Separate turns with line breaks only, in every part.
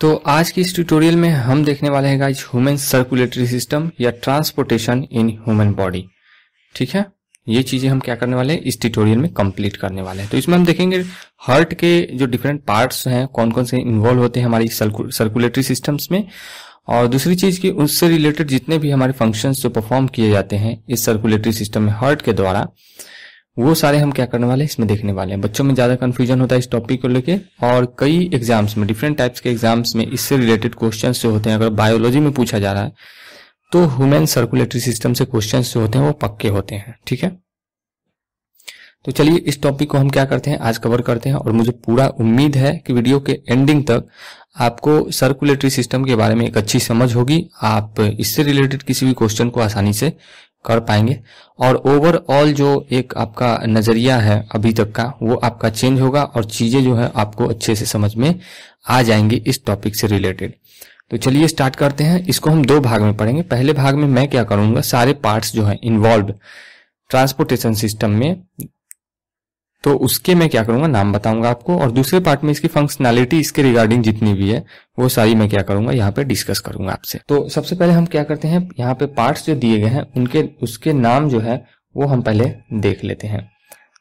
तो आज की इस ट्यूटोरियल में हम देखने वाले हैं गाइज ह्यूमन सर्कुलेटरी सिस्टम या ट्रांसपोर्टेशन इन ह्यूमन बॉडी ठीक है ये चीजें हम क्या करने वाले हैं इस ट्यूटोरियल में कंप्लीट करने वाले हैं तो इसमें हम देखेंगे हार्ट के जो डिफरेंट पार्ट्स हैं कौन कौन से इन्वॉल्व होते हैं हमारी सर्कुलेटरी सिस्टम्स में और दूसरी चीज की उससे रिलेटेड जितने भी हमारे फंक्शन जो परफॉर्म किए जाते हैं इस सर्कुलेटरी सिस्टम में हार्ट के द्वारा वो सारे हम क्या करने वाले हैं इसमें देखने वाले हैं बच्चों में ज़्यादा कंफ्यूजन होता है इस टॉपिक को लेके और कई एग्जाम्स में डिफरेंट टाइप्स के एग्जाम्स में इससे रिलेटेड क्वेश्चन जो होते हैं अगर बायोलॉजी में पूछा जा रहा है तो ह्यूमन सर्कुलेटरी सिस्टम से क्वेश्चन जो होते हैं वो पक्के होते हैं ठीक है तो चलिए इस टॉपिक को हम क्या करते हैं आज कवर करते हैं और मुझे पूरा उम्मीद है कि वीडियो के एंडिंग तक आपको सर्कुलेटरी सिस्टम के बारे में एक अच्छी समझ होगी आप इससे रिलेटेड किसी भी क्वेश्चन को आसानी से कर पाएंगे और ओवरऑल जो एक आपका नज़रिया है अभी तक का वो आपका चेंज होगा और चीज़ें जो है आपको अच्छे से समझ में आ जाएंगी इस टॉपिक से रिलेटेड तो चलिए स्टार्ट करते हैं इसको हम दो भाग में पढ़ेंगे पहले भाग में मैं क्या करूँगा सारे पार्ट्स जो है इन्वॉल्व ट्रांसपोर्टेशन सिस्टम में तो उसके मैं क्या करूंगा नाम बताऊंगा आपको और दूसरे पार्ट में इसकी फंक्शनैलिटी इसके रिगार्डिंग जितनी भी है वो सारी मैं क्या करूंगा यहाँ पे डिस्कस करूंगा आपसे तो सबसे पहले हम क्या करते हैं यहाँ पे पार्ट्स जो दिए गए हैं उनके उसके नाम जो है वो हम पहले देख लेते हैं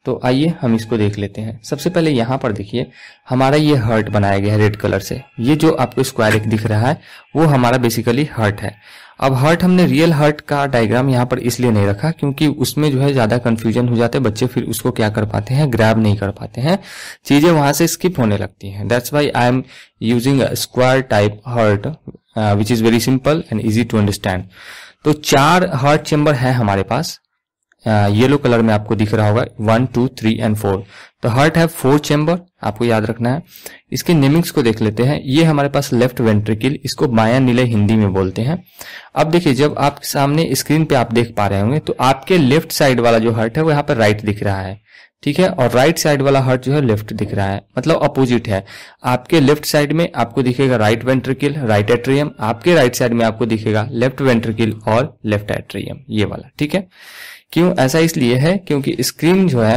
तो आइए हम इसको देख लेते हैं सबसे पहले यहाँ पर देखिए हमारा ये हर्ट बनाया गया है रेड कलर से ये जो आपको स्क्वायर एक दिख रहा है वो हमारा बेसिकली हर्ट है अब हर्ट हमने रियल हर्ट का डायग्राम यहाँ पर इसलिए नहीं रखा क्योंकि उसमें जो है ज्यादा कंफ्यूजन हो जाते हैं बच्चे फिर उसको क्या कर पाते हैं ग्रैब नहीं कर पाते हैं चीजें वहां से स्किप होने लगती हैं that's why I am using square type heart which is very simple and easy to understand तो चार हर्ट चेम्बर है हमारे पास येलो कलर में आपको दिख रहा होगा one two three and four तो हार्ट है फोर चेम्बर आपको याद रखना है इसके नेमिंग्स को देख लेते हैं ये हमारे पास लेफ्ट वेंट्रिकिल इसको बाया नीले हिंदी में बोलते हैं अब देखिए जब आप सामने स्क्रीन पे आप देख पा रहे होंगे तो आपके लेफ्ट साइड वाला जो हार्ट है वो यहाँ पर राइट दिख रहा है ठीक है और राइट साइड वाला हर्ट जो है लेफ्ट दिख रहा है मतलब अपोजिट है आपके लेफ्ट साइड में आपको दिखेगा राइट वेंट्रिकिल राइट एट्रियम आपके राइट साइड में आपको दिखेगा लेफ्ट वेंट्रिकिल और लेफ्ट एट्रियम ये वाला ठीक है क्यों ऐसा इसलिए है क्योंकि स्क्रीन जो है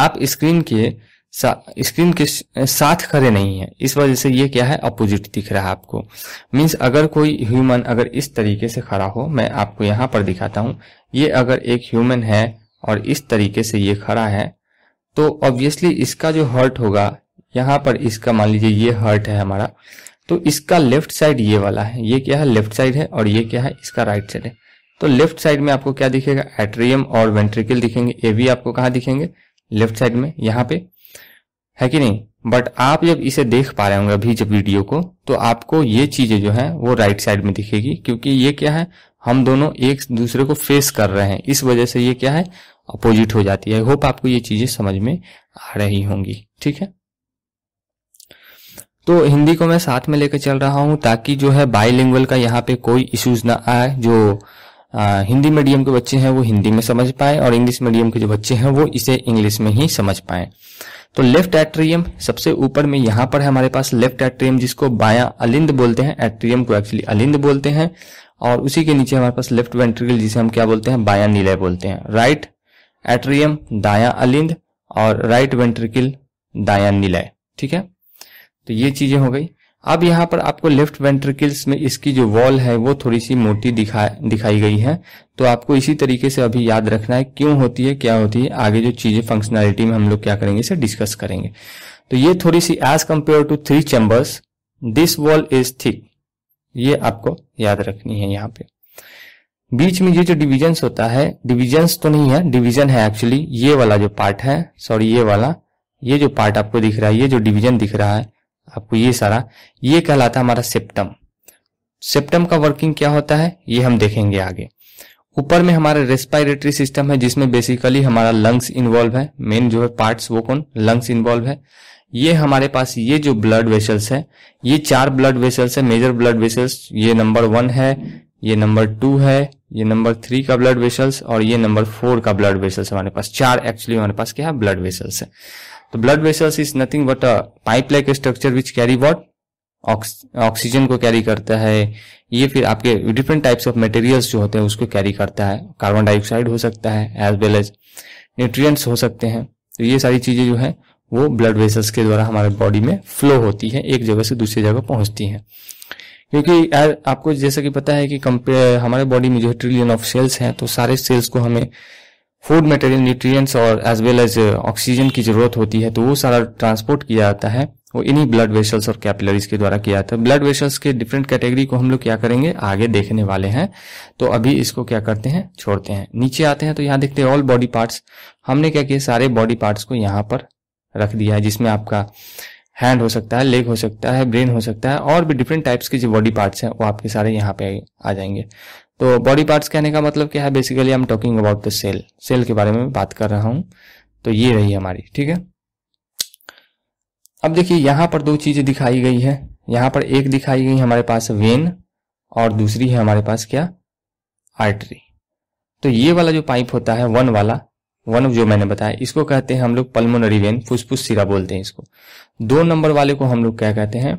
आप स्क्रीन के स्क्रीन के साथ खड़े नहीं है इस वजह से ये क्या है अपोजिट दिख रहा है आपको मीन्स अगर कोई ह्यूमन अगर इस तरीके से खड़ा हो मैं आपको यहाँ पर दिखाता हूँ ये अगर एक ह्यूमन है और इस तरीके से ये खड़ा है तो ऑब्वियसली इसका जो हर्ट होगा यहाँ पर इसका मान लीजिए ये हर्ट है हमारा तो इसका लेफ्ट साइड ये वाला है ये क्या है लेफ्ट साइड है और ये क्या है इसका राइट साइड है तो लेफ्ट साइड में आपको क्या दिखेगा एट्रियम और वेंट्रिकल दिखेंगे ये भी आपको कहा दिखेंगे लेफ्ट साइड में यहाँ पे है कि नहीं बट आप जब इसे देख पा रहे होंगे अभी जब वीडियो को तो आपको ये चीजें जो है वो राइट साइड में दिखेगी क्योंकि ये क्या है हम दोनों एक दूसरे को फेस कर रहे हैं इस वजह से ये क्या है अपोजिट हो जाती है होप आपको ये चीजें समझ में आ रही होंगी ठीक है तो हिंदी को मैं साथ में लेकर चल रहा हूं ताकि जो है बाईलिंगुअल का यहाँ पे कोई इश्यूज ना आए जो आ, हिंदी मीडियम के बच्चे हैं वो हिंदी में समझ पाए और इंग्लिश मीडियम के जो बच्चे हैं वो इसे इंग्लिश में ही समझ पाए तो लेफ्ट एट्रियम सबसे ऊपर में यहां पर है हमारे पास लेफ्ट एट्रियम जिसको बाया अलिंद बोलते हैं एट्रियम को एक्चुअली अलिंद बोलते हैं और उसी के नीचे हमारे पास लेफ्ट वेंट्रिकल जिसे हम क्या बोलते हैं बाया नीलय बोलते हैं राइट एट्रियम दाया अलिंद और राइट वेंट्रिकल दाया नीलय ठीक है तो ये चीजें हो गई अब यहाँ पर आपको लेफ्ट वेंट्रिकल्स में इसकी जो वॉल है वो थोड़ी सी मोटी दिखा दिखाई गई है तो आपको इसी तरीके से अभी याद रखना है क्यों होती है क्या होती है आगे जो चीजें फंक्शनैलिटी में हम लोग क्या करेंगे इसे डिस्कस करेंगे तो ये थोड़ी सी as compare to three chambers this wall is thick ये आपको याद रखनी है यहाँ पे बीच में ये जो डिविजन्स होता है डिविजन्स तो नहीं है डिविजन है एक्चुअली ये वाला जो पार्ट है सॉरी ये वाला ये जो पार्ट आपको दिख रहा है ये जो डिवीजन दिख रहा है आपको ये सारा ये कहलाता है हमारा सेप्टम सेप्टम का वर्किंग क्या होता है ये हम देखेंगे आगे ऊपर में हमारा रेस्पायरेटरी सिस्टम है जिसमें बेसिकली हमारा लंग्स इन्वॉल्व है मेन जो है पार्ट्स वो कौन लंग्स इन्वॉल्व है ये हमारे पास ये जो ब्लड वेसल्स है ये चार ब्लड वेसल्स है मेजर ब्लड वेसल्स ये नंबर वन है ये नंबर टू है ये नंबर थ्री का ब्लड वेसल्स और ये नंबर फोर का ब्लड वेसल्स हमारे पास चार एक्चुअली हमारे पास क्या है ब्लड वेसल्स है तो blood vessels is nothing but a pipe like structure which carry what oxygen को कैरी करता है ये फिर आपके डिफरेंट टाइप्स ऑफ मटेरियल्स जो होते हैं उसको कैरी करता है कार्बन डाइऑक्साइड हो सकता है एज वेल एज न्यूट्रिएंट्स हो सकते हैं तो ये सारी चीजें जो है वो ब्लड वेसल्स के द्वारा हमारे बॉडी में फ्लो होती है एक जगह से दूसरी जगह पहुंचती है क्योंकि आपको जैसा कि पता है कि हमारे बॉडी में जो है ट्रिलियन ऑफ सेल्स हैं तो सारे सेल्स को हमें फूड मटेरियल न्यूट्रिएंट्स और एज वेल एज ऑक्सीजन की जरूरत होती है तो वो सारा ट्रांसपोर्ट किया जाता है वो इन्हीं ब्लड वेसल्स और कैपिलरीज के द्वारा किया जाता है ब्लड वेसल्स के डिफरेंट कैटेगरी को हम लोग क्या करेंगे आगे देखने वाले हैं तो अभी इसको क्या करते हैं छोड़ते हैं नीचे आते हैं तो यहाँ देखते हैं ऑल बॉडी पार्ट्स हमने क्या किया सारे बॉडी पार्ट्स को यहाँ पर रख दिया है जिसमें आपका हैंड हो सकता है लेग हो सकता है ब्रेन हो सकता है और भी डिफरेंट टाइप्स के जो बॉडी पार्ट्स हैं वो आपके सारे यहाँ पे आ जाएंगे तो बॉडी पार्ट्स कहने का मतलब क्या है basically I am talking about the cell cell के बारे में बात कर रहा हूं तो ये रही हमारी ठीक है अब देखिए यहां पर दो चीज़ें दिखाई गई है यहां पर एक दिखाई गई हमारे पास वेन और दूसरी है हमारे पास क्या आर्टरी तो ये वाला जो पाइप होता है वन वाला वन जो मैंने बताया इसको कहते हैं हम लोग पल्मोनरी वेन फुसफुस सिरा बोलते हैं इसको दो नंबर वाले को हम लोग क्या कहते हैं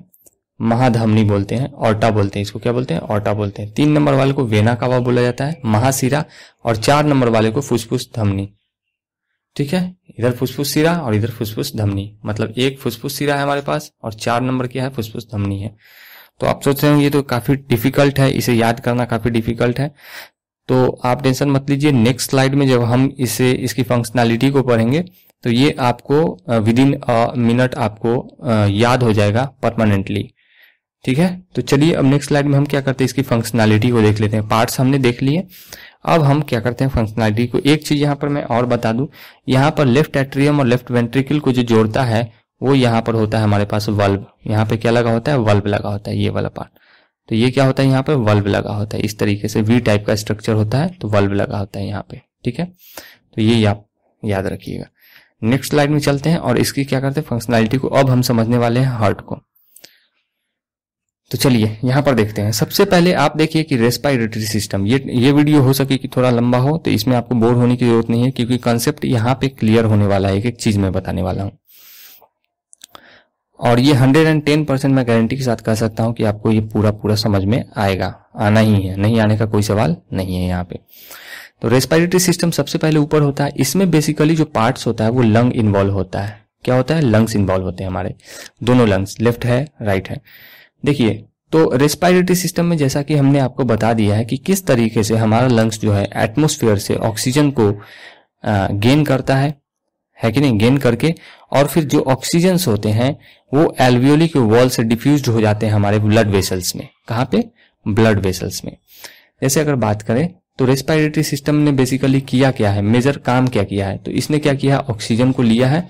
महाधमनी बोलते हैं ऑटा बोलते हैं इसको क्या बोलते हैं ऑटा बोलते हैं तीन नंबर वाले को वेना कावा बोला जाता है महाशिरा और चार नंबर वाले को फुसफुस धमनी ठीक है इधर फुसफुस सिरा और इधर फुसफुस धमनी मतलब एक फुसफुस सिरा है हमारे पास और चार नंबर क्या है फुसफुस धमनी है तो आप सोच रहे हैं ये तो काफी डिफिकल्ट है इसे याद करना काफी डिफिकल्ट है तो आप टेंशन मत लीजिए नेक्स्ट स्लाइड में जब हम इसे इसकी फंक्शनैलिटी को पढ़ेंगे तो ये आपको विद इन मिनट आपको uh, याद हो जाएगा परमानेंटली ठीक है तो चलिए अब नेक्स्ट स्लाइड में हम क्या करते हैं इसकी फंक्शनैलिटी को देख लेते हैं पार्ट्स हमने देख लिए अब हम क्या करते हैं फंक्शनैलिटी को एक चीज यहाँ पर मैं और बता दूं यहाँ पर लेफ्ट एट्रियम और लेफ्ट वेंट्रिकल को जो जोड़ता है वो यहाँ पर होता है हमारे पास वल्ब यहाँ पे क्या लगा होता है वल्ब लगा होता है ये वाला पार्ट तो ये क्या होता है यहाँ पर वल्ब लगा होता है इस तरीके से वी टाइप का स्ट्रक्चर होता है तो वल्ब लगा होता है यहाँ पे ठीक है तो ये आप याद रखिएगा नेक्स्ट स्लाइड में चलते हैं और इसकी क्या करते हैं फंक्शनैलिटी को अब हम समझने वाले हैं हार्ट को तो चलिए यहाँ पर देखते हैं सबसे पहले आप देखिए कि रेस्पायरेटरी सिस्टम ये ये वीडियो हो सके कि थोड़ा लंबा हो तो इसमें आपको बोर होने की जरूरत नहीं है क्योंकि कॉन्सेप्ट यहाँ पे क्लियर होने वाला है एक एक चीज मैं बताने वाला हूँ और ये 110 परसेंट मैं गारंटी के साथ कह सकता हूँ कि आपको ये पूरा पूरा समझ में आएगा आना ही है नहीं आने का कोई सवाल नहीं है यहाँ पे तो रेस्पायरेटरी सिस्टम सबसे पहले ऊपर होता है इसमें बेसिकली जो पार्ट्स होता है वो लंग इन्वॉल्व होता है क्या होता है लंग्स इन्वॉल्व होते हैं हमारे दोनों लंग्स लेफ्ट है राइट है देखिए तो रेस्पायरेटरी सिस्टम में जैसा कि हमने आपको बता दिया है कि किस तरीके से हमारा लंग्स जो है एटमोस्फेयर से ऑक्सीजन को गेन करता है है कि नहीं गेन करके और फिर जो ऑक्सीजन होते हैं वो एल्वियोली के वॉल से डिफ्यूज हो जाते हैं हमारे ब्लड वेसल्स में कहाँ पे ब्लड वेसल्स में जैसे अगर बात करें तो रेस्पायरेटरी सिस्टम ने बेसिकली किया क्या है मेजर काम क्या किया है तो इसने क्या किया ऑक्सीजन को लिया है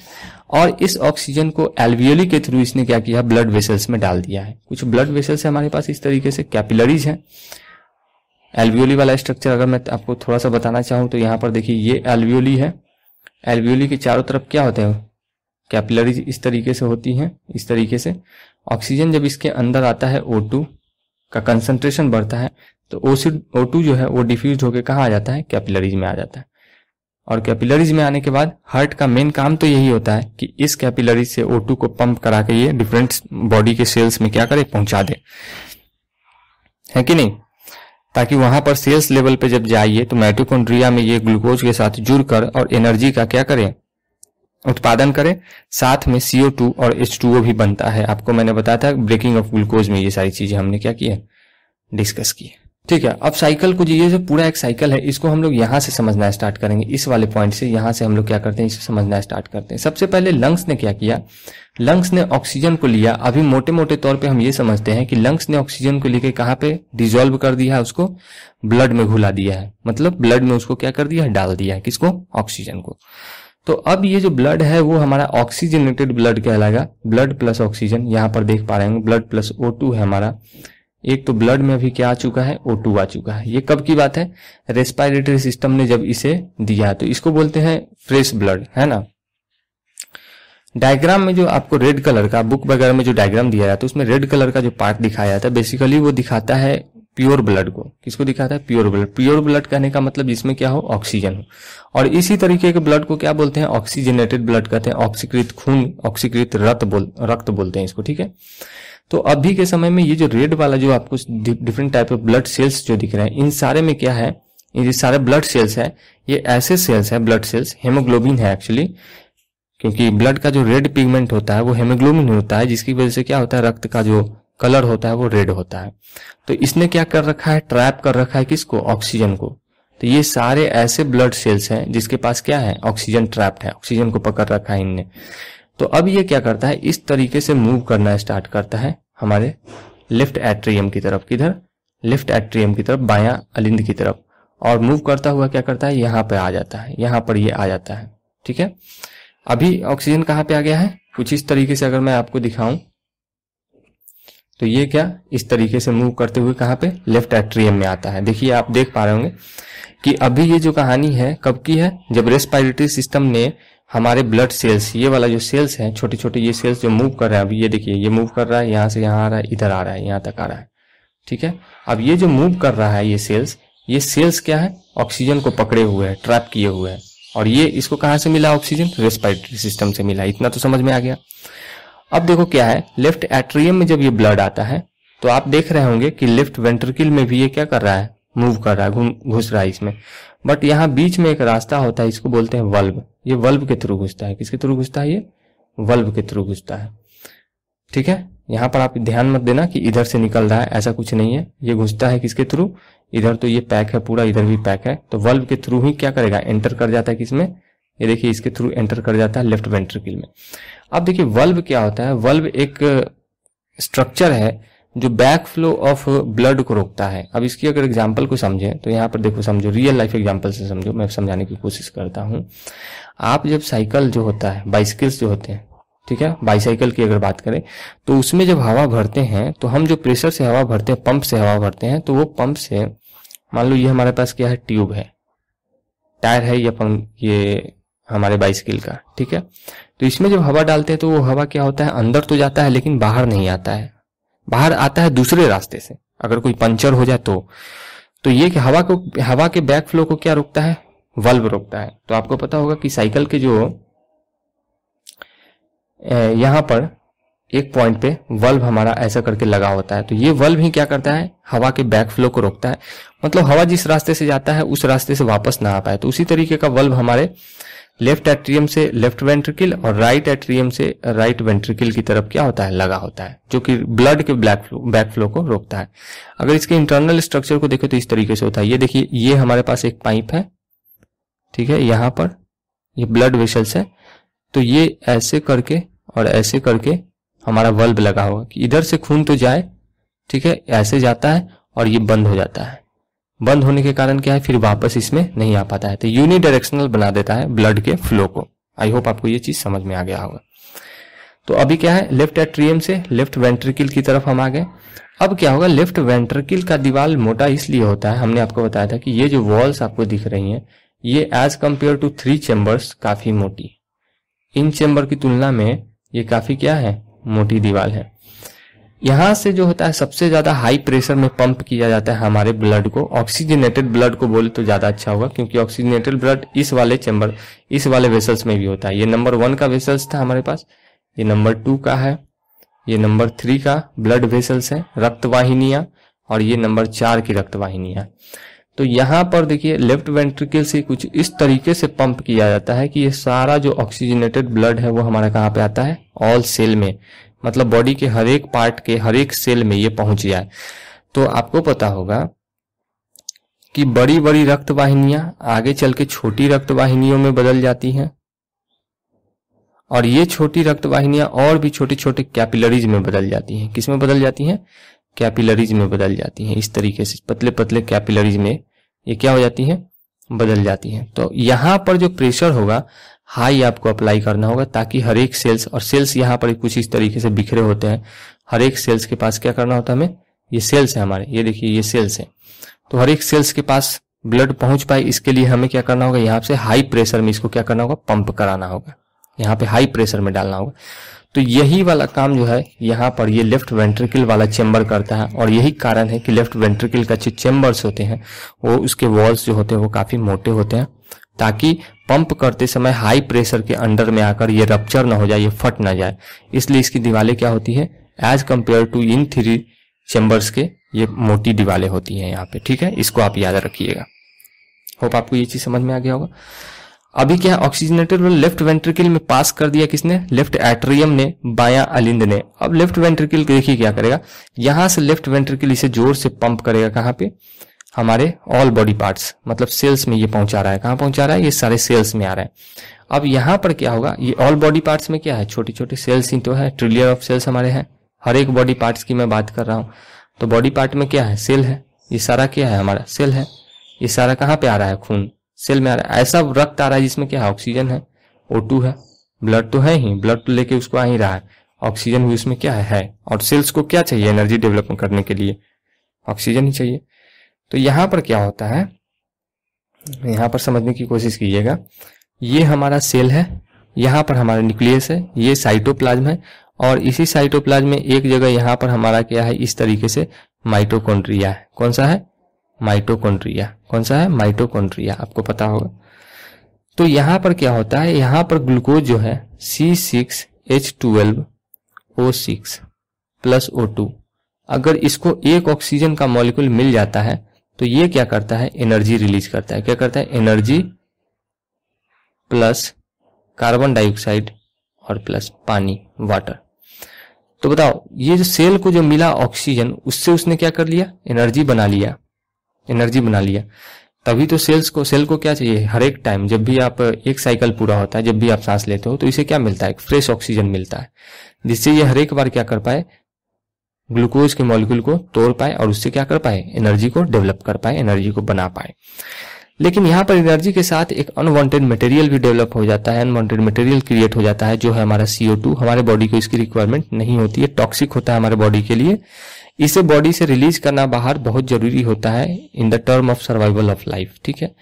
और इस ऑक्सीजन को एल्वियोली के थ्रू इसने क्या किया ब्लड वेसल्स में डाल दिया है कुछ ब्लड वेसल्स है हमारे पास इस तरीके से कैपिलरीज हैं एल्वियोली वाला स्ट्रक्चर अगर मैं आपको थोड़ा सा बताना चाहूँ तो यहाँ पर देखिए ये एल्वियोली है एल्वियोली के चारों तरफ क्या होते हैं कैपिलरीज इस तरीके से होती हैं इस तरीके से ऑक्सीजन जब इसके अंदर आता है ओ का कंसंट्रेशन बढ़ता है तो ओसिड ओ टू जो है वो डिफ्यूज होकर कहाँ आ जाता है कैपिलरीज में आ जाता है और कैपिलरीज में आने के बाद हार्ट का मेन काम तो यही होता है कि इस कैपिलरीज से O2 को पंप करा के ये डिफरेंट बॉडी के सेल्स में क्या करे पहुंचा दे है कि नहीं ताकि वहां पर सेल्स लेवल पे जब जाइए तो माइटोकॉन्ड्रिया में ये ग्लूकोज के साथ जुड़कर और एनर्जी का क्या करें उत्पादन करें साथ में CO2 और H2O भी बनता है आपको मैंने बताया था ब्रेकिंग ऑफ ग्लूकोज में ये सारी चीजें हमने क्या की है डिस्कस की है ठीक है अब साइकिल को ये जो पूरा एक साइकिल है इसको हम लोग यहाँ से समझना स्टार्ट करेंगे इस वाले पॉइंट से यहाँ से हम लोग क्या करते हैं इसे समझना स्टार्ट करते हैं सबसे पहले लंग्स ने क्या किया लंग्स ने ऑक्सीजन को लिया अभी मोटे मोटे तौर पे हम ये समझते हैं कि लंग्स ने ऑक्सीजन को लेके कहाँ पे डिजोल्व कर दिया है उसको ब्लड में घुला दिया है मतलब ब्लड में उसको क्या कर दिया है डाल दिया है किसको ऑक्सीजन को तो अब ये जो ब्लड है वो हमारा ऑक्सीजनेटेड ब्लड कहलाएगा ब्लड प्लस ऑक्सीजन यहाँ पर देख पा रहे हैं ब्लड प्लस ओ है हमारा एक तो ब्लड में अभी क्या आ चुका है ओ टू आ चुका है ये कब की बात है रेस्पायरेटरी सिस्टम ने जब इसे दिया तो इसको बोलते हैं फ्रेश ब्लड है ना डायग्राम में जो आपको रेड कलर का बुक वगैरह में जो डायग्राम दिया जाता है उसमें रेड कलर का जो पार्ट दिखाया जाता है बेसिकली वो दिखाता है प्योर ब्लड को किसको दिखाता है प्योर ब्लड प्योर ब्लड कहने का मतलब जिसमें क्या हो ऑक्सीजन हो और इसी तरीके के ब्लड को क्या बोलते हैं ऑक्सीजनेटेड ब्लड कहते हैं ऑक्सीकृत खून ऑक्सीकृत रक्त बोल रक्त बोलते हैं इसको ठीक है तो अभी के समय में ये जो रेड वाला जो आपको different type of blood cells जो दिख रहे हैं इन सारे में क्या है ये सारे ब्लड सेल्स है ये ऐसे सेल्स है ब्लड सेल्स हेमोग्लोबिन है एक्चुअली क्योंकि ब्लड का जो रेड पिगमेंट होता है वो हेमोग्लोबिन होता है जिसकी वजह से क्या होता है रक्त का जो कलर होता है वो रेड होता है तो इसने क्या कर रखा है ट्रैप कर रखा है किसको ऑक्सीजन को तो ये सारे ऐसे ब्लड सेल्स हैं जिसके पास क्या है ऑक्सीजन ट्रैप्ड है ऑक्सीजन को पकड़ रखा है इनने तो अब ये क्या करता है इस तरीके से मूव करना स्टार्ट करता है हमारे लेफ्ट एट्रियम की तरफ किधर लेफ्ट एट्रियम की तरफ बायां अलिंद की तरफ और मूव करता हुआ क्या करता है यहाँ पर आ जाता है यहाँ पर ये यह आ जाता है ठीक है अभी ऑक्सीजन कहाँ पे आ गया है कुछ इस तरीके से अगर मैं आपको दिखाऊं तो ये क्या इस तरीके से मूव करते हुए कहाँ पे लेफ्ट एट्रियम में आता है देखिए आप देख पा रहे होंगे कि अभी ये जो कहानी है कब की है जब रेस्पायरेटरी सिस्टम ने हमारे ब्लड सेल्स ये वाला जो सेल्स है छोटे छोटे ये सेल्स जो मूव कर रहे हैं अब ये देखिए ये मूव कर रहा है यहाँ से यहाँ आ रहा है इधर आ रहा है यहाँ तक आ रहा है ठीक है अब ये जो मूव कर रहा है ये सेल्स ये सेल्स क्या है ऑक्सीजन को पकड़े हुए है ट्रैप किए हुए है और ये इसको कहाँ से मिला ऑक्सीजन रेस्पायरेटरी सिस्टम से मिला इतना तो समझ में आ गया अब देखो क्या है लेफ्ट एट्रियम में जब ये ब्लड आता है तो आप देख रहे होंगे कि लेफ्ट वेंट्रिकल में भी ये क्या कर रहा है मूव कर रहा है घुस रहा है इसमें बट यहाँ बीच में एक रास्ता होता है इसको बोलते हैं वल्ब ये वल्ब के थ्रू घुसता है किसके थ्रू घुसता है ये वल्ब के थ्रू घुसता है ठीक है यहाँ पर आप ध्यान मत देना कि इधर से निकल रहा है ऐसा कुछ नहीं है ये घुसता है किसके थ्रू इधर तो ये पैक है पूरा इधर भी पैक है तो वल्ब के थ्रू ही क्या करेगा एंटर कर जाता है किसमें ये देखिए इसके थ्रू एंटर कर जाता है लेफ्ट वेंट्रिकल में अब देखिए वल्ब क्या होता है वल्ब एक स्ट्रक्चर है जो बैक फ्लो ऑफ ब्लड को रोकता है अब इसकी अगर एग्जाम्पल को समझें तो यहाँ पर देखो समझो रियल लाइफ एग्जाम्पल से समझो मैं समझाने की कोशिश करता हूँ आप जब साइकिल जो होता है बाइसिकल्स जो होते हैं ठीक है बाइसाइकिल की अगर बात करें तो उसमें जब हवा भरते हैं तो हम जो प्रेशर से हवा भरते हैं पंप से हवा भरते हैं तो वो पंप से मान लो ये हमारे पास क्या है ट्यूब है टायर है या पंप ये हमारे बाइसाइकिल का ठीक है तो इसमें जब हवा डालते हैं तो वो हवा क्या होता है अंदर तो जाता है लेकिन बाहर नहीं आता है बाहर आता है दूसरे रास्ते से अगर कोई पंचर हो जाए तो तो ये कि हवा को हवा के बैक फ्लो को क्या रोकता है वल्ब रोकता है तो आपको पता होगा कि साइकिल के जो यहां पर एक पॉइंट पे वल्ब हमारा ऐसा करके लगा होता है तो ये वल्ब ही क्या करता है हवा के बैक फ्लो को रोकता है मतलब हवा जिस रास्ते से जाता है उस रास्ते से वापस ना आ पाए तो उसी तरीके का वल्ब हमारे लेफ्ट एट्रियम से लेफ्ट वेंट्रिकल और राइट एट्रियम से राइट वेंट्रिकल की तरफ क्या होता है लगा होता है जो कि ब्लड के ब्लैक फ्लो बैक फ्लो को रोकता है अगर इसके इंटरनल स्ट्रक्चर को देखें तो इस तरीके से होता है ये देखिए ये हमारे पास एक पाइप है ठीक है यहां पर ये ब्लड वेसल्स है तो ये ऐसे करके और ऐसे करके हमारा बल्ब लगा होगा कि इधर से खून तो जाए ठीक है ऐसे जाता है और ये बंद हो जाता है बंद होने के कारण क्या है फिर वापस इसमें नहीं आ पाता है तो यूनिडायरेक्शनल बना देता है ब्लड के फ्लो को आई होप आपको ये चीज समझ में आ गया होगा तो अभी क्या है लेफ्ट एट्रियम से लेफ्ट वेंट्रिकल की तरफ हम आ गए अब क्या होगा लेफ्ट वेंट्रिकल का दीवार मोटा इसलिए होता है हमने आपको बताया था कि ये जो वॉल्स आपको दिख रही हैं ये as compare to three chambers काफी मोटी इन चेम्बर की तुलना में ये काफी क्या है मोटी दीवार है यहां से जो होता है सबसे ज़्यादा हाई प्रेशर में पंप किया जाता है हमारे ब्लड को ऑक्सीजनेटेड ब्लड को बोले तो ज़्यादा अच्छा होगा क्योंकि ऑक्सीजनेटेड ब्लड इस वाले चैम्बर इस वाले वेसल्स में भी होता है ये नंबर वन का वेसल्स था हमारे पास ये नंबर टू का है ये नंबर थ्री का ब्लड वेसल्स है रक्तवाहिनिया और ये नंबर चार की रक्तवाहिनिया तो यहाँ पर देखिए लेफ्ट वेंट्रिकल से कुछ इस तरीके से पंप किया जाता है कि ये सारा जो ऑक्सीजनेटेड ब्लड है वो हमारा कहां पे आता है ऑल सेल में मतलब बॉडी के हर एक पार्ट के हर एक सेल में ये पहुंच जाए तो आपको पता होगा कि बड़ी बड़ी रक्त वाहिनियां आगे चल के छोटी रक्त वाहिनियों में बदल जाती हैं और ये छोटी रक्त वाहिनियां और भी छोटे छोटे कैपिलरीज में बदल जाती हैं किसमें बदल जाती हैं कैपिलरीज में बदल जाती हैं इस तरीके से पतले पतले कैपिलरीज में ये क्या हो जाती हैं बदल जाती है तो यहां पर जो प्रेशर होगा हाई आपको अप्लाई करना होगा ताकि हर एक सेल्स और सेल्स यहां पर कुछ इस तरीके से बिखरे होते हैं हर एक सेल्स के पास क्या करना होता है हमें ये सेल्स है हमारे ये देखिए ये सेल्स है तो हर एक सेल्स के पास ब्लड पहुंच पाए इसके लिए हमें क्या करना होगा यहां से हाई प्रेशर में इसको क्या करना होगा पंप कराना होगा यहाँ पे हाई प्रेशर में डालना होगा तो यही वाला काम जो है यहाँ पर ये लेफ्ट वेंट्रिकल वाला चेंबर करता है और यही कारण है कि लेफ्ट वेंट्रिकल का जो चैम्बर्स होते हैं वो उसके वॉल्स जो होते हैं वो काफ़ी मोटे होते हैं ताकि पंप करते समय हाई प्रेशर के अंडर में आकर ये रप्चर ना हो जाए ये फट ना जाए इसलिए इसकी दीवारें क्या होती है as compare to in three chambers के ये मोटी दीवारें होती हैं यहाँ पे ठीक है इसको आप याद रखिएगा होप आपको ये चीज़ समझ में आ गया होगा अभी क्या ऑक्सीजनेटेड लेफ्ट वेंट्रिकल में पास कर दिया किसने लेफ्ट एट्रियम ने बाया अलिंद ने अब लेफ्ट वेंट्रिकल देखिए क्या करेगा यहां से लेफ्ट वेंट्रिकल इसे जोर से पंप करेगा कहाँ पे हमारे ऑल बॉडी पार्ट्स मतलब सेल्स में ये पहुंचा रहा है कहाँ पहुंचा रहा है ये सारे सेल्स में आ रहा है अब यहां पर क्या होगा ये ऑल बॉडी पार्ट्स में क्या है छोटे छोटे सेल्स ही तो है ट्रिलियन ऑफ सेल्स हमारे हैं हर एक बॉडी पार्ट्स की मैं बात कर रहा हूँ तो बॉडी पार्ट में क्या है सेल है ये सारा क्या है हमारा सेल है ये सारा कहाँ पे आ रहा है खून सेल में आ रहा है ऐसा रक्त आ रहा है जिसमें क्या ऑक्सीजन है ओ है ब्लड तो है ही ब्लड तो लेके उसको आ ही रहा है ऑक्सीजन भी उसमें क्या है, है और सेल्स को क्या चाहिए एनर्जी डेवलपमेंट करने के लिए ऑक्सीजन ही चाहिए तो यहाँ पर क्या होता है यहाँ पर समझने की कोशिश कीजिएगा ये हमारा सेल है यहाँ पर हमारा न्यूक्लियस है ये साइटोप्लाज्म है और इसी साइटोप्लाज्म में एक जगह यहाँ पर हमारा क्या है इस तरीके से माइटोकॉन्ड्रिया है कौन सा है माइटोकॉन्ड्रिया कौन सा है माइटोकॉन्ड्रिया आपको पता होगा तो यहां पर क्या होता है यहां पर ग्लूकोज जो है C six H twelve O six plus O two अगर इसको एक ऑक्सीजन का मॉलिक्यूल मिल जाता है तो ये क्या करता है एनर्जी रिलीज करता है क्या करता है एनर्जी प्लस कार्बन डाइऑक्साइड और प्लस पानी वाटर तो बताओ ये जो सेल को जो मिला ऑक्सीजन उससे उसने क्या कर लिया एनर्जी बना लिया एनर्जी बना लिया तभी तो सेल्स को सेल को क्या चाहिए हर एक टाइम जब भी आप एक साइकिल पूरा होता है जब भी आप सांस लेते हो तो इसे क्या मिलता है फ्रेश ऑक्सीजन मिलता है जिससे ये हर एक बार क्या कर पाए ग्लूकोज के मॉलिक्यूल को तोड़ पाए और उससे क्या कर पाए एनर्जी को डेवलप कर पाए एनर्जी को बना पाए लेकिन यहां पर एनर्जी के साथ एक अनवांटेड मटेरियल भी डेवलप हो जाता है अनवांटेड मटेरियल क्रिएट हो जाता है जो है हमारा सीओ हमारे बॉडी को इसकी रिक्वायरमेंट नहीं होती है टॉक्सिक होता है हमारे बॉडी के लिए इसे बॉडी से रिलीज करना बाहर बहुत जरूरी होता है in the term of survival of life ठीक है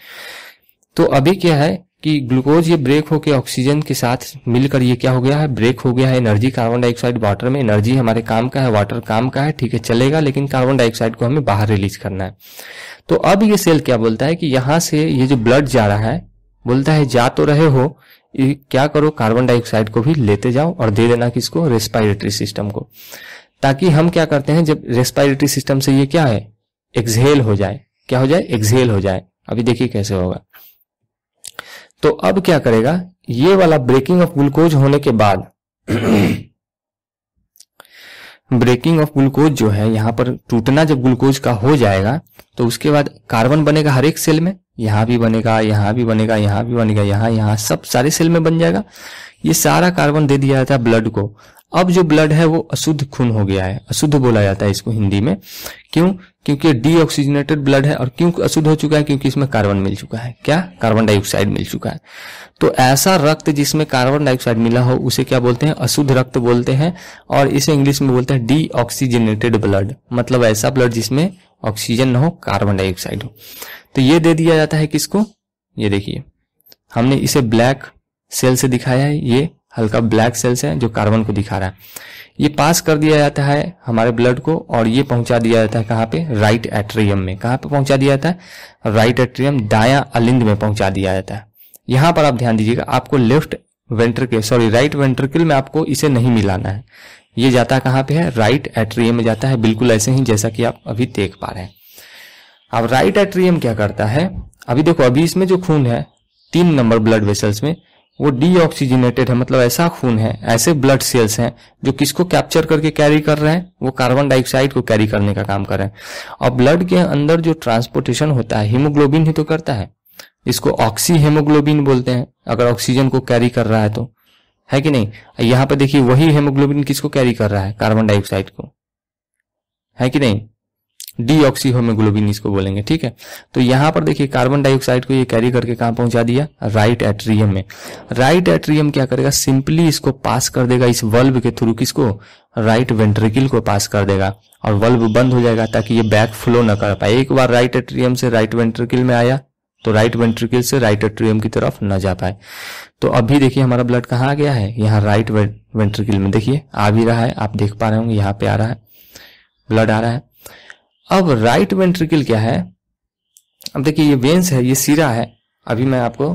तो अभी क्या है कि ग्लूकोज ये ब्रेक होकर ऑक्सीजन के साथ मिलकर ये क्या हो गया है ब्रेक हो गया है एनर्जी कार्बन डाइऑक्साइड वाटर में एनर्जी हमारे काम का है वाटर काम का है ठीक है चलेगा लेकिन कार्बन डाइऑक्साइड को हमें बाहर रिलीज करना है तो अब ये सेल क्या बोलता है कि यहाँ से ये जो ब्लड जा रहा है बोलता है जा तो रहे हो क्या करो कार्बन डाइऑक्साइड को भी लेते जाओ और दे देना किसको रेस्पायरेटरी सिस्टम को ताकि हम क्या करते हैं जब रेस्पायरेटरी सिस्टम से ये क्या है एक्सहेल हो जाए क्या हो जाए एक्सहेल हो जाए अभी देखिए कैसे होगा तो अब क्या करेगा ये वाला ब्रेकिंग ऑफ ग्लूकोज होने के बाद ब्रेकिंग ऑफ ग्लूकोज जो है यहां पर टूटना जब ग्लूकोज का हो जाएगा तो उसके बाद कार्बन बनेगा हर एक सेल में यहां भी बनेगा यहां भी बनेगा यहां भी बनेगा यहां यहां सब सारे सेल में बन जाएगा ये सारा कार्बन दे दिया जाता है ब्लड को अब जो ब्लड है वो अशुद्ध खून हो गया है अशुद्ध बोला जाता है इसको हिंदी में क्यों क्योंकि डीऑक्सीजनेटेड ब्लड है और क्यों अशुद्ध हो चुका है क्योंकि इसमें कार्बन मिल चुका है क्या कार्बन डाइऑक्साइड मिल चुका है तो ऐसा रक्त जिसमें कार्बन डाइऑक्साइड मिला हो उसे क्या बोलते हैं अशुद्ध रक्त बोलते हैं और इसे इंग्लिश में बोलते हैं डीऑक्सीजनेटेड ब्लड मतलब ऐसा ब्लड जिसमें ऑक्सीजन ना हो कार्बन डाइऑक्साइड हो तो ये दे दिया जाता है किसको ये देखिए हमने इसे ब्लैक सेल से दिखाया है ये हल्का ब्लैक सेल्स है जो कार्बन को दिखा रहा है ये पास कर दिया जाता है हमारे ब्लड को और ये पहुंचा दिया जाता है कहाँ पे राइट एट्रियम में कहाँ पे पहुंचा दिया जाता है राइट एट्रियम दाया अलिंद में पहुंचा दिया जाता है यहां पर आप ध्यान दीजिएगा आपको left ventricle sorry right ventricle में आपको इसे नहीं मिलाना है ये जाता कहाँ पे है राइट एट्रियम में जाता है बिल्कुल ऐसे ही जैसा कि आप अभी देख पा रहे हैं अब राइट एट्रियम क्या करता है अभी देखो अभी इसमें जो खून है तीन नंबर ब्लड वेसल्स में वो डीऑक्सीजनेटेड है मतलब ऐसा खून है ऐसे ब्लड सेल्स हैं जो किसको कैप्चर करके कैरी कर रहे हैं वो कार्बन डाइऑक्साइड को कैरी करने का काम कर रहे हैं और ब्लड के अंदर जो ट्रांसपोर्टेशन होता है हीमोग्लोबिन ही तो करता है इसको ऑक्सी हेमोग्लोबिन बोलते हैं अगर ऑक्सीजन को कैरी कर रहा है तो है कि नहीं यहां पर देखिए वही हेमोग्लोबिन किसको कैरी कर रहा है कार्बन डाइऑक्साइड को है कि नहीं डी होमोग्लोबिन इसको बोलेंगे ठीक है तो यहां पर देखिए कार्बन डाइऑक्साइड को ये कैरी करके कहां पहुंचा दिया राइट एट्रियम में राइट एट्रियम क्या करेगा सिंपली इसको पास कर देगा इस वल्ब के थ्रू किसको राइट वेंट्रिकल को पास कर देगा और वल्ब बंद हो जाएगा ताकि ये बैक फ्लो ना कर पाए एक बार राइट एट्रियम से राइट वेंट्रिकल में आया तो राइट वेंट्रिकल से राइट एट्रियम की तरफ ना जा पाए तो अभी देखिए हमारा ब्लड कहाँ आ गया है यहाँ राइट वेंट्रिकल में देखिए आ भी रहा है आप देख पा रहे होंगे यहाँ पे आ रहा है ब्लड आ रहा है अब राइट वेंट्रिकल क्या है अब देखिए ये वेंस है ये सिरा है अभी मैं आपको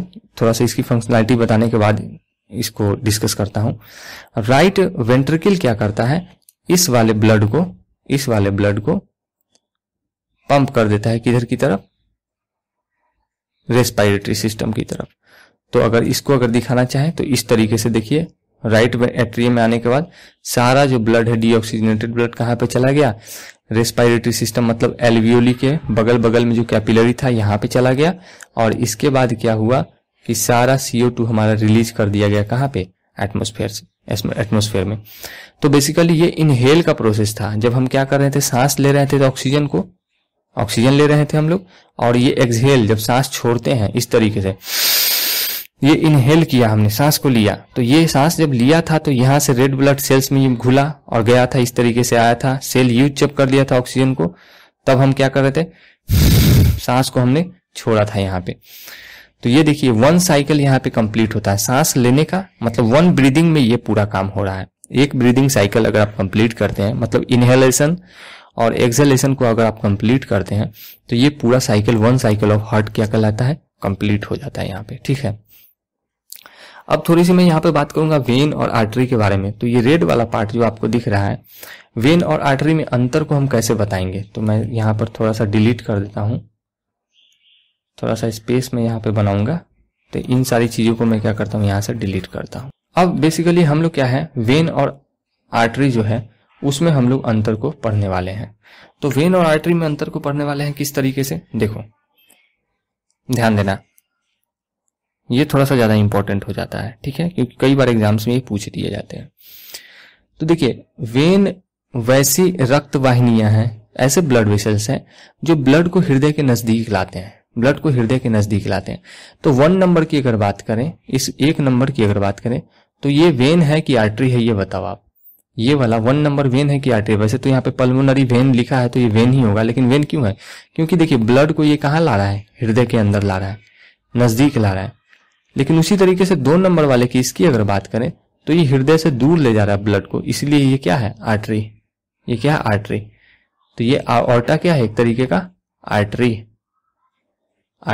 थोड़ा सा इसकी फंक्शनैलिटी बताने के बाद इसको डिस्कस करता हूं राइट वेंट्रिकल क्या करता है इस वाले ब्लड को इस वाले ब्लड को पंप कर देता है किधर की तरफ रेस्पायरेटरी सिस्टम की तरफ तो अगर इसको अगर दिखाना चाहे तो इस तरीके से देखिए राइट एट्रियम में आने के बाद सारा जो ब्लड है डीऑक्सीजनेटेड ब्लड कहाँ पे चला गया रेस्पायरेटरी सिस्टम मतलब एलवीओली के बगल बगल में जो कैपिलरी था यहाँ पे चला गया और इसके बाद क्या हुआ कि सारा सीओ टू हमारा रिलीज कर दिया गया कहाँ पे एटमोस्फेयर से एटमोस्फेयर में तो बेसिकली ये इनहेल का प्रोसेस था जब हम क्या कर रहे थे सांस ले रहे थे तो ऑक्सीजन को ऑक्सीजन ले रहे थे हम लोग और ये एक्सहेल जब सांस छोड़ते हैं इस तरीके से ये इनहेल किया हमने सांस को लिया तो ये सांस जब लिया था तो यहाँ से रेड ब्लड सेल्स में ये घुला और गया था इस तरीके से आया था सेल यूज जब कर लिया था ऑक्सीजन को तब हम क्या कर रहे थे सांस को हमने छोड़ा था यहाँ पे तो ये देखिए वन साइकिल यहाँ पे कंप्लीट होता है सांस लेने का मतलब वन ब्रीदिंग में ये पूरा काम हो रहा है एक ब्रीदिंग साइकिल अगर आप कंप्लीट करते हैं मतलब इनहेलेशन और एक्सहेलेशन को अगर आप कंप्लीट करते हैं तो ये पूरा cycle one cycle of heart क्या कहलाता है कंप्लीट हो जाता है यहाँ पे ठीक है अब थोड़ी सी मैं यहाँ पे बात करूंगा वेन और आर्टरी के बारे में तो ये रेड वाला पार्ट जो आपको दिख रहा है वेन और आर्टरी में अंतर को हम कैसे बताएंगे तो मैं यहाँ पर थोड़ा सा डिलीट कर देता हूँ थोड़ा सा स्पेस में यहाँ पे बनाऊंगा तो इन सारी चीज़ों को मैं क्या करता हूँ यहाँ से डिलीट करता हूँ अब बेसिकली हम लोग क्या है वेन और आर्टरी जो है उसमें हम लोग अंतर को पढ़ने वाले हैं तो वेन और आर्टरी में अंतर को पढ़ने वाले हैं किस तरीके से देखो ध्यान देना ये थोड़ा सा ज़्यादा इंपॉर्टेंट हो जाता है ठीक है क्योंकि कई बार एग्जाम्स में ये पूछ दिए जाते हैं तो देखिए वेन वैसी रक्त वाहिनियां हैं ऐसे ब्लड वेसल्स हैं जो ब्लड को हृदय के नज़दीक लाते हैं ब्लड को हृदय के नज़दीक लाते हैं तो वन नंबर की अगर बात करें इस एक नंबर की अगर बात करें तो ये वेन है कि आर्टरी है ये बताओ आप ये वाला वन नंबर वेन है कि आर्टरी वैसे तो यहाँ पे पल्मोनरी वेन लिखा है तो ये वेन ही होगा लेकिन वेन क्यों है क्योंकि देखिए ब्लड को ये कहाँ ला रहा है हृदय के अंदर ला रहा है नज़दीक ला रहा है लेकिन उसी तरीके से दो नंबर वाले केस की अगर बात करें तो ये हृदय से दूर ले जा रहा है ब्लड को इसलिए ये क्या है आर्टरी ये क्या है आर्टरी तो ये ऑर्टा क्या है एक तरीके का आर्टरी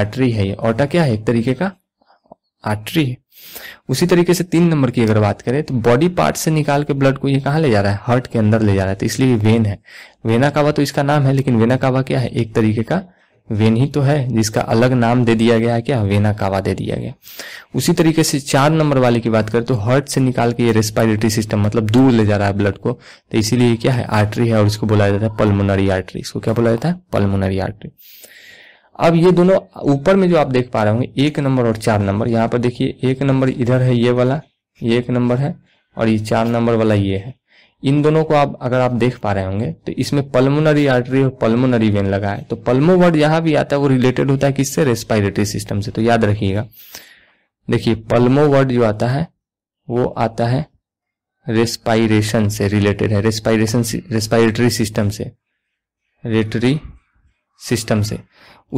आर्टरी है ये ऑर्टा क्या है एक तरीके का आर्टरी उसी तरीके से तीन नंबर की अगर बात करें तो बॉडी पार्ट से निकाल के ब्लड को ये कहा ले जा रहा है हार्ट के अंदर ले जा रहा है तो इसलिए वेन है वेना कावा तो इसका नाम है लेकिन वेना कावा क्या है एक तरीके का वेन ही तो है जिसका अलग नाम दे दिया गया है क्या वेना कावा दे दिया गया उसी तरीके से चार नंबर वाले की बात करें तो हर्ट से निकाल के ये रेस्पायरेटरी सिस्टम मतलब दूर ले जा रहा है ब्लड को तो इसीलिए क्या है आर्टरी है और इसको बोला जाता है पल्मोनरी आर्टरी इसको क्या बोला जाता है पल्मोनरी आर्टरी अब ये दोनों ऊपर में जो आप देख पा रहे होंगे एक नंबर और चार नंबर यहाँ पर देखिए एक नंबर इधर है ये वाला ये एक नंबर है और ये चार नंबर वाला ये है इन दोनों को आप अगर आप देख पा रहे होंगे तो इसमें पल्मोनरी आर्टरी और पल्मोनरी वेन लगा है तो पल्मो वर्ड यहां भी आता है वो रिलेटेड होता है किससे रेस्पायरेटरी सिस्टम से तो याद रखिएगा देखिए पल्मो वर्ड जो आता है वो आता है रेस्पायरेशन से रिलेटेड है रेस्पायरेशन रेस्पायरेटरी सिस्टम से रेटरी सिस्टम से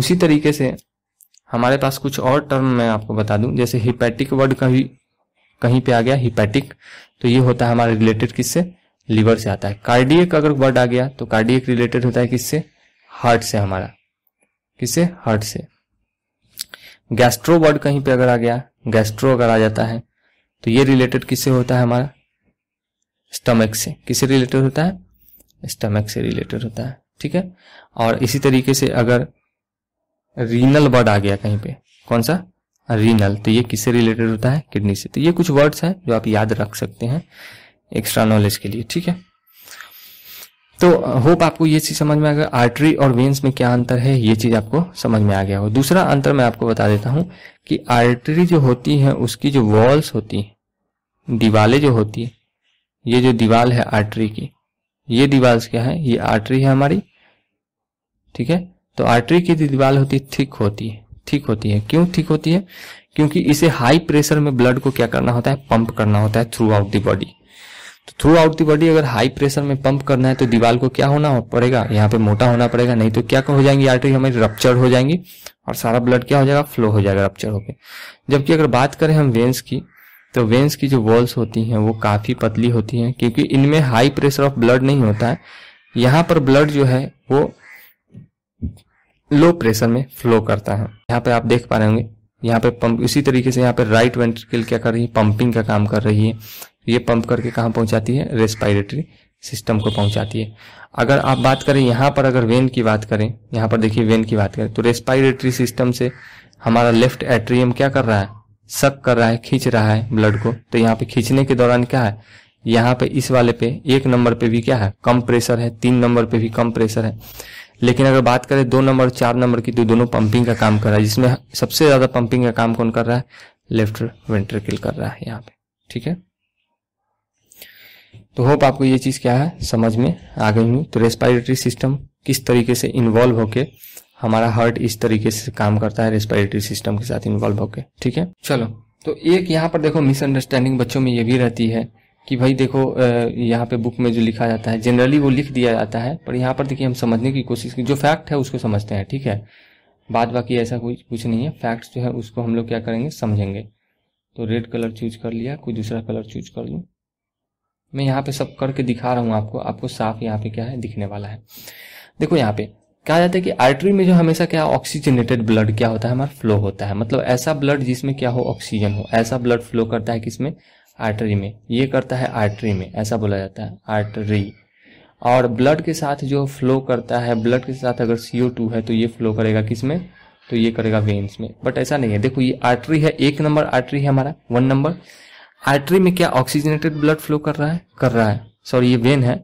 उसी तरीके से हमारे पास कुछ और टर्म मैं आपको बता दूं जैसे हिपैटिक वर्ड कहीं कहीं पे आ गया हिपैटिक तो ये होता है हमारे रिलेटेड किससे लीवर से आता है कार्डियक अगर वर्ड आ गया तो कार्डियक रिलेटेड होता है किससे हार्ट से हमारा किससे हार्ट से गैस्ट्रो वर्ड कहीं पे अगर आ गया गैस्ट्रो अगर आ जाता है तो ये रिलेटेड किससे होता है हमारा स्टमक से किससे रिलेटेड होता है स्टमक से रिलेटेड होता है ठीक है और इसी तरीके से अगर रीनल वर्ड आ गया कहीं पे कौन सा रीनल तो ये किससे रिलेटेड होता है किडनी से तो ये कुछ वर्ड्स हैं जो आप याद रख सकते हैं एक्स्ट्रा नॉलेज के लिए ठीक है तो होप uh, आपको ये चीज समझ में आ गया आर्टरी और वेन्स में क्या अंतर है ये चीज आपको समझ में आ गया हो दूसरा अंतर मैं आपको बता देता हूं कि आर्टरी जो होती है उसकी जो वॉल्स होती है दीवाले जो होती है ये जो दीवाल है आर्टरी की ये दीवाल क्या है ये आर्टरी है हमारी ठीक है तो आर्टरी की जो दीवाल होती है थिक होती है ठीक होती है क्यों ठीक होती है क्योंकि इसे हाई प्रेशर में ब्लड को क्या करना होता है पंप करना होता है थ्रू आउट दी बॉडी तो थ्रू आउट दी बॉडी अगर हाई प्रेशर में पंप करना है तो दीवार को क्या होना पड़ेगा यहाँ पे मोटा होना पड़ेगा नहीं तो क्या हो जाएंगी आर्टरी हमारी रप्चर हो जाएंगी और सारा ब्लड क्या हो जाएगा फ्लो हो जाएगा रप्चर होकर जबकि अगर बात करें हम वेंस की तो वेंस की जो वॉल्स होती हैं वो काफ़ी पतली होती हैं क्योंकि इनमें हाई प्रेशर ऑफ ब्लड नहीं होता है यहाँ पर ब्लड जो है वो लो प्रेशर में फ्लो करता है यहाँ पे आप देख पा रहे होंगे यहाँ पे पंप इसी तरीके से यहाँ पे राइट वेंट्रिकल क्या कर रही है पंपिंग का काम कर रही है ये पंप करके कहाँ पहुंचाती है रेस्पायरेटरी सिस्टम को पहुंचाती है अगर आप बात करें यहाँ पर अगर वेन की बात करें यहाँ पर देखिए वेन की बात करें तो रेस्पायरेटरी सिस्टम से हमारा लेफ्ट एट्रियम क्या कर रहा है सक कर रहा है खींच रहा है ब्लड को तो यहाँ पे खींचने के दौरान क्या है यहाँ पे इस वाले पे एक नंबर पे भी क्या है कम प्रेशर है तीन नंबर पे भी कम प्रेशर है लेकिन अगर बात करें दो नंबर चार नंबर की तो दोनों पंपिंग का काम कर रहा है जिसमें सबसे ज्यादा पंपिंग का काम कौन कर रहा है लेफ्ट वेंट्रिकल कर रहा है यहाँ पे ठीक है तो होप आपको ये चीज़ क्या है समझ में आ गई हूँ तो रेस्पायरेटरी सिस्टम किस तरीके से इन्वॉल्व होके हमारा हार्ट इस तरीके से काम करता है रेस्पायरेटरी सिस्टम के साथ इन्वॉल्व होके ठीक है चलो तो एक यहाँ पर देखो मिसअंडरस्टैंडिंग बच्चों में ये भी रहती है कि भाई देखो यहाँ पे बुक में जो लिखा जाता है जनरली वो लिख दिया जाता है पर यहाँ पर देखिए हम समझने की कोशिश की जो फैक्ट है उसको समझते हैं ठीक है बाद बाकी ऐसा कोई कुछ नहीं है फैक्ट्स जो है उसको हम लोग क्या करेंगे समझेंगे तो रेड कलर चूज कर लिया कोई दूसरा कलर चूज कर लूँ मैं यहाँ पे सब करके दिखा रहा हूँ आपको आपको साफ यहाँ पे क्या है दिखने वाला है देखो यहाँ पे कहा जाता है कि आर्टरी में जो हमेशा क्या ऑक्सीजनेटेड ब्लड क्या होता है हमारा फ्लो होता है मतलब ऐसा ब्लड जिसमें क्या हो ऑक्सीजन हो ऐसा ब्लड फ्लो करता है किसमें आर्टरी में ये करता है आर्टरी में ऐसा बोला जाता है आर्टरी और ब्लड के साथ जो फ्लो करता है ब्लड के साथ अगर टू है तो ये फ्लो करेगा किसमें तो ये करेगा वेन्स में बट ऐसा नहीं है देखो ये आर्टरी है एक नंबर आर्टरी है हमारा वन नंबर आर्टरी में क्या ऑक्सीजनेटेड ब्लड फ्लो कर रहा है कर रहा है सॉरी ये वेन है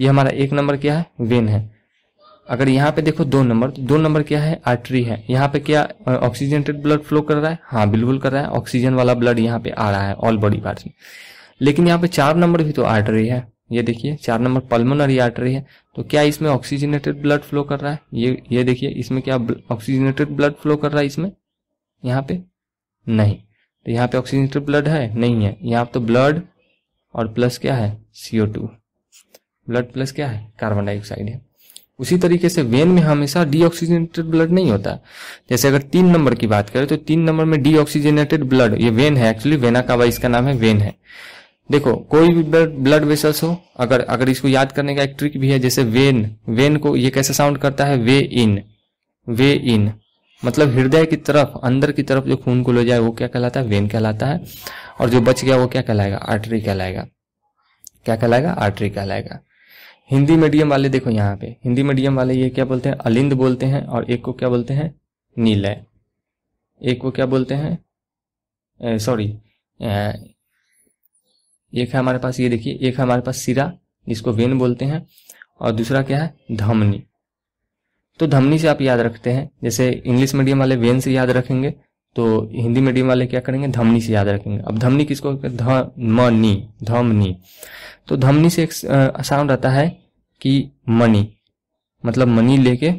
ये हमारा एक नंबर क्या है वेन है अगर यहाँ पे देखो दो नंबर तो दो नंबर क्या है आर्टरी है यहाँ पे क्या ऑक्सीजनेटेड ब्लड फ्लो कर रहा है हाँ बिल्कुल कर रहा है ऑक्सीजन वाला ब्लड यहाँ पे आ रहा है ऑल बॉडी पार्ट में लेकिन यहाँ पे चार नंबर भी तो आर्टरी है ये देखिए चार नंबर पल्मोनरी आर्टरी है तो क्या इसमें ऑक्सीजनेटेड ब्लड फ्लो कर रहा है ये ये देखिए इसमें क्या ऑक्सीजनेटेड ब्लड फ्लो कर रहा है इसमें यहाँ पे नहीं तो यहाँ पे ऑक्सीजन ब्लड है नहीं है यहाँ तो ब्लड और प्लस क्या है सीओ टू ब्लड प्लस क्या है कार्बन डाइऑक्साइड है उसी तरीके से वेन में हमेशा डीऑक्सीजनेटेड ब्लड नहीं होता जैसे अगर तीन नंबर की बात करें तो तीन नंबर में डीऑक्सीजनेटेड ब्लड ये वेन है एक्चुअली वेना का इसका नाम है वेन है देखो कोई भी ब्लड वेसल्स हो अगर अगर इसको याद करने का एक ट्रिक भी है जैसे वेन वेन को ये कैसे साउंड करता है वे इन वे इन मतलब हृदय की तरफ अंदर की तरफ जो खून को ले जाए वो क्या कहलाता है वेन कहलाता है और जो बच गया वो क्या कहलाएगा आर्टरी कहलाएगा क्या कहलाएगा आर्टरी कहलाएगा हिंदी मीडियम वाले देखो यहाँ पे हिंदी मीडियम वाले ये क्या बोलते हैं अलिंद बोलते हैं और एक को क्या बोलते हैं नीलय एक को क्या बोलते हैं सॉरी एक है हमारे पास ये देखिए एक है हमारे पास सिरा जिसको वेन बोलते हैं और दूसरा क्या है धमनी तो धमनी से आप याद रखते हैं जैसे इंग्लिश मीडियम वाले वेन से याद रखेंगे तो हिंदी मीडियम वाले क्या करेंगे धमनी से याद रखेंगे अब धमनी किसको धमनी धमनी तो धमनी से एक साउंड आता है कि मनी मतलब मनी लेके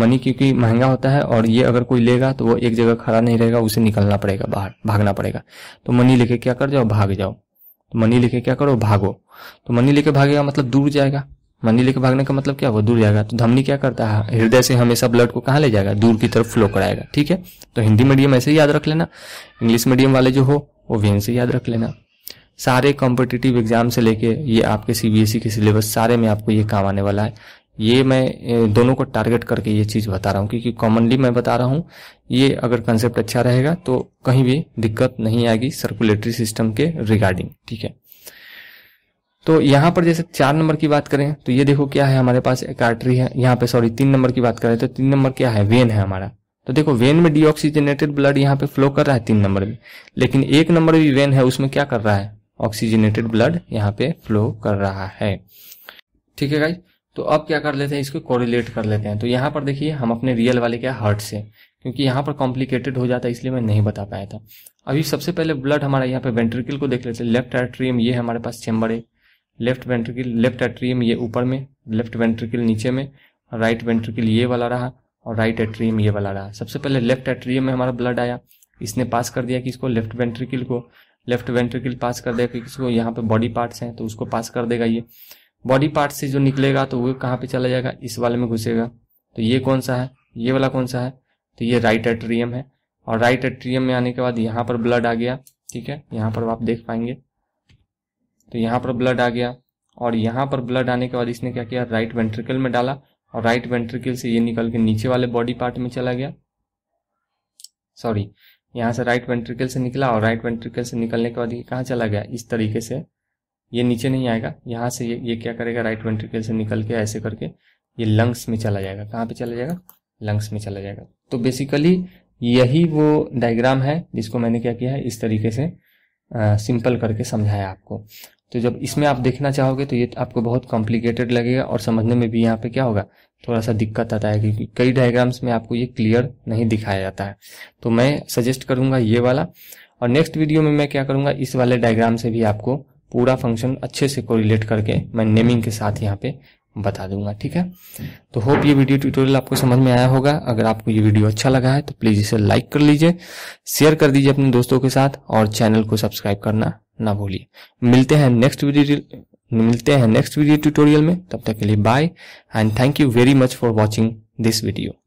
मनी क्योंकि महंगा होता है और ये अगर कोई लेगा तो वो एक जगह खड़ा नहीं रहेगा उसे निकलना पड़ेगा बाहर भागना पड़ेगा तो मनी लेके क्या कर जाओ भाग जाओ तो मनी लेके क्या करो भागो तो मनी लेके भागेगा मतलब दूर जाएगा मंदी लेकर भागने का मतलब क्या हुआ दूर जाएगा तो धमनी क्या करता है हृदय से हमेशा ब्लड को कहाँ ले जाएगा दूर की तरफ फ्लो कराएगा ठीक है तो हिंदी मीडियम ऐसे ही याद रख लेना इंग्लिश मीडियम वाले जो हो वो वेन से याद रख लेना सारे कॉम्पिटिटिव एग्जाम से लेके ये आपके सीबीएसई e के सिलेबस सारे में आपको ये काम आने वाला है ये मैं दोनों को टारगेट करके ये चीज़ बता रहा हूँ क्योंकि कॉमनली मैं बता रहा हूँ ये अगर कंसेप्ट अच्छा रहेगा तो कहीं भी दिक्कत नहीं आएगी सर्कुलेटरी सिस्टम के रिगार्डिंग ठीक है तो यहाँ पर जैसे चार नंबर की बात करें तो ये देखो क्या है हमारे पास एक आर्टरी है यहाँ पे सॉरी तीन नंबर की बात करें तो तीन नंबर क्या है वेन है हमारा तो देखो वेन में डीऑक्सीजनेटेड ब्लड यहाँ पे फ्लो कर रहा है तीन नंबर में लेकिन एक नंबर भी वेन है उसमें क्या कर रहा है ऑक्सीजनेटेड ब्लड यहाँ पे फ्लो कर रहा है ठीक है भाई तो अब क्या कर लेते हैं इसको कोरिलेट कर लेते हैं तो यहाँ पर देखिए हम अपने रियल वाले क्या हार्ट से क्योंकि यहाँ पर कॉम्प्लिकेटेड हो जाता है इसलिए मैं नहीं बता पाया था अभी सबसे पहले ब्लड हमारा यहाँ पे वेंट्रिकल को देख लेते हैं लेफ्ट आर्ट्रियम ये हमारे पास चेम्बर है लेफ्ट वेंट्रिकल लेफ्ट एट्रियम ये ऊपर में लेफ्ट वेंट्रिकल नीचे में राइट वेंट्रिकल ये वाला रहा और राइट एट्रियम ये वाला रहा सबसे पहले लेफ्ट एट्रियम में हमारा ब्लड आया इसने पास कर दिया कि इसको लेफ्ट वेंट्रिकल को लेफ्ट वेंट्रिकल पास कर देगा क्योंकि किसको यहाँ पे बॉडी पार्ट्स हैं तो उसको पास कर देगा ये बॉडी पार्ट से जो निकलेगा तो वो कहाँ पे चला जाएगा इस वाले में घुसेगा तो ये कौन सा है ये वाला कौन सा है तो ये राइट एट्रियम है और राइट एट्रियम में आने के बाद यहाँ पर ब्लड आ गया ठीक है यहाँ पर आप देख पाएंगे तो यहाँ पर ब्लड आ गया और यहाँ पर ब्लड आने के बाद इसने क्या किया राइट वेंट्रिकल में डाला और राइट वेंट्रिकल से ये निकल के नीचे वाले बॉडी पार्ट में चला गया सॉरी यहाँ से राइट वेंट्रिकल से निकला और राइट वेंट्रिकल से निकलने के बाद ये कहाँ चला गया इस तरीके से ये नीचे नहीं आएगा यहाँ से ये ये क्या करेगा राइट वेंट्रिकल से निकल के ऐसे करके ये लंग्स में चला जाएगा कहाँ पे चला जाएगा लंग्स में चला जाएगा तो बेसिकली यही वो डायग्राम है जिसको मैंने क्या किया है इस तरीके से सिंपल करके समझाया आपको तो जब इसमें आप देखना चाहोगे तो ये आपको बहुत कॉम्प्लिकेटेड लगेगा और समझने में भी यहाँ पे क्या होगा थोड़ा सा दिक्कत आता है क्योंकि कई डायग्राम्स में आपको ये क्लियर नहीं दिखाया जाता है तो मैं सजेस्ट करूंगा ये वाला और नेक्स्ट वीडियो में मैं क्या करूँगा इस वाले डायग्राम से भी आपको पूरा फंक्शन अच्छे से कोरिलेट करके मैं नेमिंग के साथ यहाँ पे बता दूंगा ठीक है तो होप ये वीडियो ट्यूटोरियल आपको समझ में आया होगा अगर आपको ये वीडियो अच्छा लगा है तो प्लीज़ इसे लाइक कर लीजिए शेयर कर दीजिए अपने दोस्तों के साथ और चैनल को सब्सक्राइब करना ना भूलिए मिलते हैं नेक्स्ट वीडियो मिलते हैं नेक्स्ट वीडियो ट्यूटोरियल में तब तक के लिए bye and thank you very much for watching this video